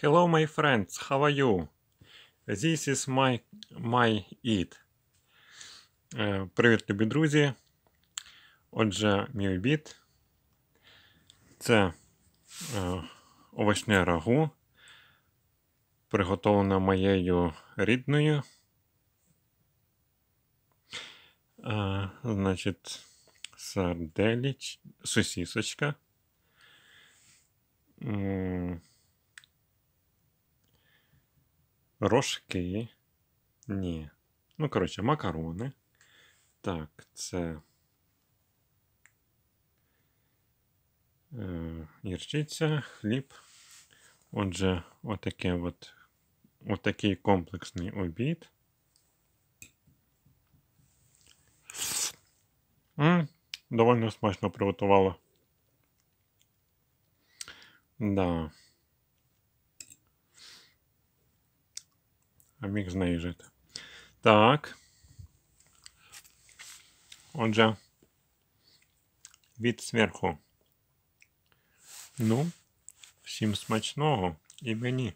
Hello, my friends, how are you? This is my my eat. Е, привіт, любі друзі. Отже, мій обід. Це е, овочне рагу, приготовлене моєю рідною. Е, значить, сарделіч, сосісочка. рожки. Ні. Ну, коротше, макарони. Так, це. Е, Ірчиця, хліб. Отже, отаке от, отакий комплексний обід. М-м, Довольно смачно приготувала. Да. а міг знижити. Так. Отже, від сверху. Ну, всім смачного і мені.